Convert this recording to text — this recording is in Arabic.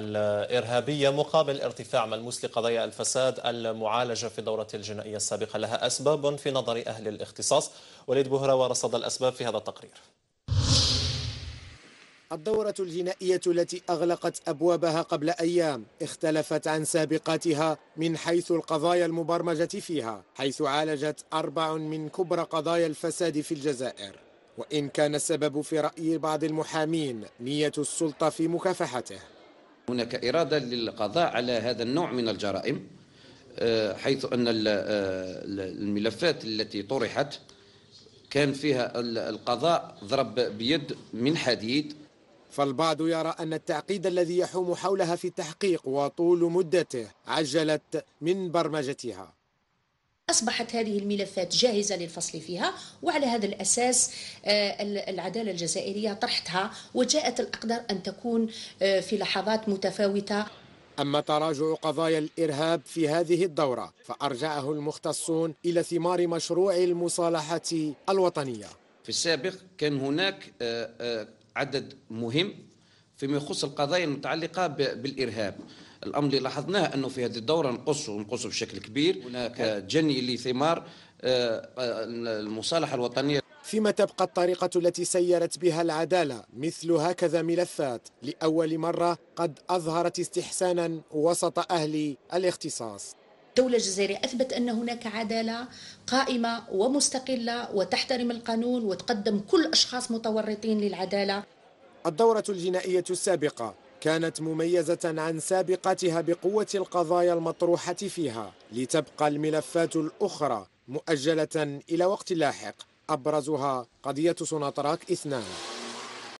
الإرهابية مقابل ارتفاع ملموس لقضايا الفساد المعالجة في الدورة الجنائية السابقة لها أسباب في نظر أهل الاختصاص وليد بوهرة ورصد الأسباب في هذا التقرير الدورة الجنائية التي أغلقت أبوابها قبل أيام اختلفت عن سابقاتها من حيث القضايا المبرمجة فيها حيث عالجت أربع من كبرى قضايا الفساد في الجزائر وإن كان السبب في رأي بعض المحامين نية السلطة في مكافحته هناك إرادة للقضاء على هذا النوع من الجرائم آه، حيث أن آه، الملفات التي طرحت كان فيها القضاء ضرب بيد من حديد فالبعض يرى أن التعقيد الذي يحوم حولها في التحقيق وطول مدته عجلت من برمجتها أصبحت هذه الملفات جاهزة للفصل فيها وعلى هذا الأساس آه، العدالة الجزائرية طرحتها وجاءت الأقدار أن تكون آه، في لحظات متفاوتة أما تراجع قضايا الإرهاب في هذه الدورة فأرجعه المختصون إلى ثمار مشروع المصالحة الوطنية في السابق كان هناك آه، عدد مهم فيما يخص القضايا المتعلقة بالإرهاب الامر اللي لاحظناه انه في هذه الدوره نقصوا نقصوا بشكل كبير هناك آه، جني لثمار آه، آه، المصالحه الوطنيه فيما تبقى الطريقة التي سيرت بها العدالة مثل هكذا ملفات لأول مرة قد أظهرت استحسانا وسط أهل الاختصاص الدولة الجزائرية أثبت أن هناك عدالة قائمة ومستقلة وتحترم القانون وتقدم كل أشخاص متورطين للعدالة الدورة الجنائية السابقة كانت مميزة عن سابقتها بقوة القضايا المطروحة فيها لتبقى الملفات الأخرى مؤجلة إلى وقت لاحق أبرزها قضية سوناتراك اثنان